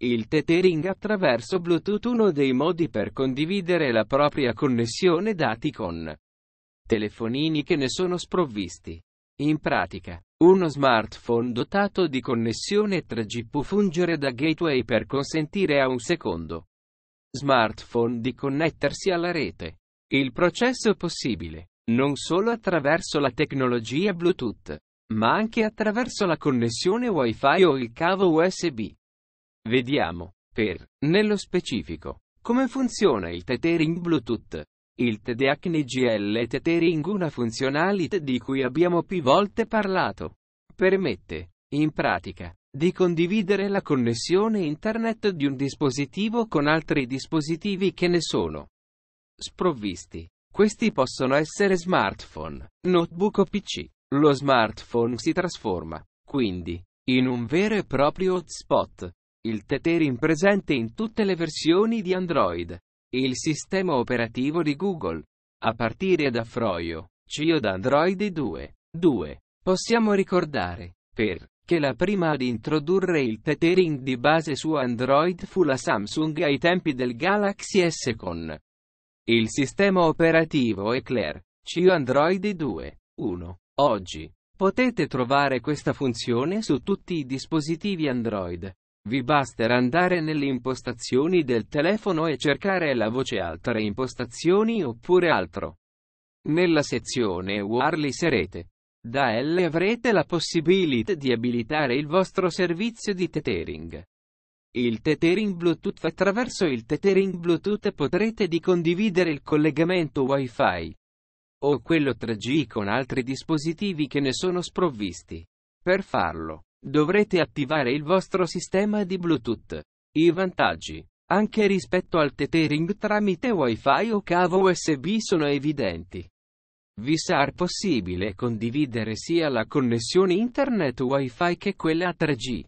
Il tethering attraverso Bluetooth uno dei modi per condividere la propria connessione dati con telefonini che ne sono sprovvisti. In pratica, uno smartphone dotato di connessione 3G può fungere da gateway per consentire a un secondo smartphone di connettersi alla rete. Il processo è possibile non solo attraverso la tecnologia Bluetooth, ma anche attraverso la connessione Wi-Fi o il cavo USB. Vediamo, per, nello specifico, come funziona il tethering Bluetooth. Il TDACN GL tethering una funzionalità di cui abbiamo più volte parlato. Permette, in pratica, di condividere la connessione internet di un dispositivo con altri dispositivi che ne sono sprovvisti. Questi possono essere smartphone, notebook o PC. Lo smartphone si trasforma, quindi, in un vero e proprio hotspot, il tethering presente in tutte le versioni di Android. Il sistema operativo di Google. A partire da Froio, CIO Android 2. 2. Possiamo ricordare, per, che la prima ad introdurre il tethering di base su Android fu la Samsung ai tempi del Galaxy S con il sistema operativo Eclair, CIO Android 2. 1. Oggi, potete trovare questa funzione su tutti i dispositivi Android, vi basterà andare nelle impostazioni del telefono e cercare la voce altre impostazioni oppure altro. Nella sezione Wireless Rete. Da L avrete la possibilità di abilitare il vostro servizio di tethering. Il tethering Bluetooth attraverso il tethering Bluetooth potrete di condividere il collegamento Wi-Fi o quello 3G con altri dispositivi che ne sono sprovvisti. Per farlo dovrete attivare il vostro sistema di Bluetooth. I vantaggi, anche rispetto al tethering tramite WiFi o cavo USB, sono evidenti. Vi sarà possibile condividere sia la connessione internet WiFi che quella 3G.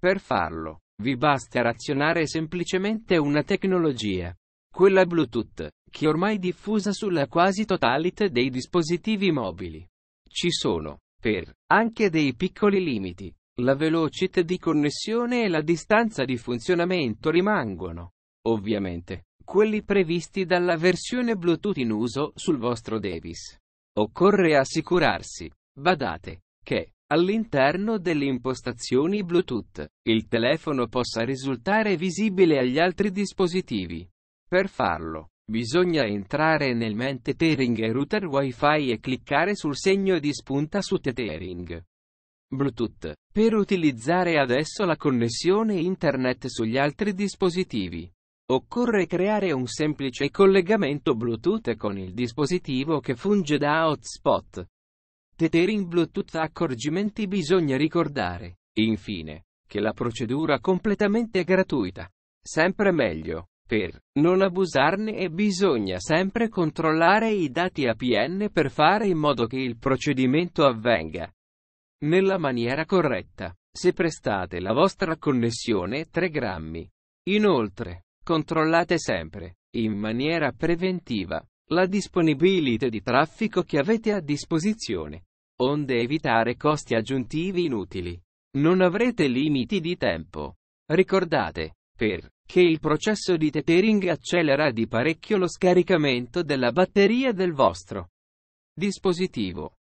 Per farlo, vi basta razionare semplicemente una tecnologia, quella Bluetooth, che ormai è diffusa sulla quasi totalità dei dispositivi mobili. Ci sono per anche dei piccoli limiti, la velocità di connessione e la distanza di funzionamento rimangono, ovviamente, quelli previsti dalla versione Bluetooth in uso sul vostro Davis. Occorre assicurarsi, badate, che All'interno delle impostazioni Bluetooth, il telefono possa risultare visibile agli altri dispositivi. Per farlo, Bisogna entrare nel main tethering e router fi e cliccare sul segno di spunta su tethering. Bluetooth. Per utilizzare adesso la connessione internet sugli altri dispositivi. Occorre creare un semplice collegamento Bluetooth con il dispositivo che funge da hotspot. Tethering Bluetooth accorgimenti bisogna ricordare, infine, che la procedura completamente gratuita. Sempre meglio. Per non abusarne bisogna sempre controllare i dati APN per fare in modo che il procedimento avvenga nella maniera corretta. Se prestate la vostra connessione 3 grammi. Inoltre, controllate sempre, in maniera preventiva, la disponibilità di traffico che avete a disposizione, onde evitare costi aggiuntivi inutili. Non avrete limiti di tempo. Ricordate, per che il processo di tethering accelera di parecchio lo scaricamento della batteria del vostro dispositivo.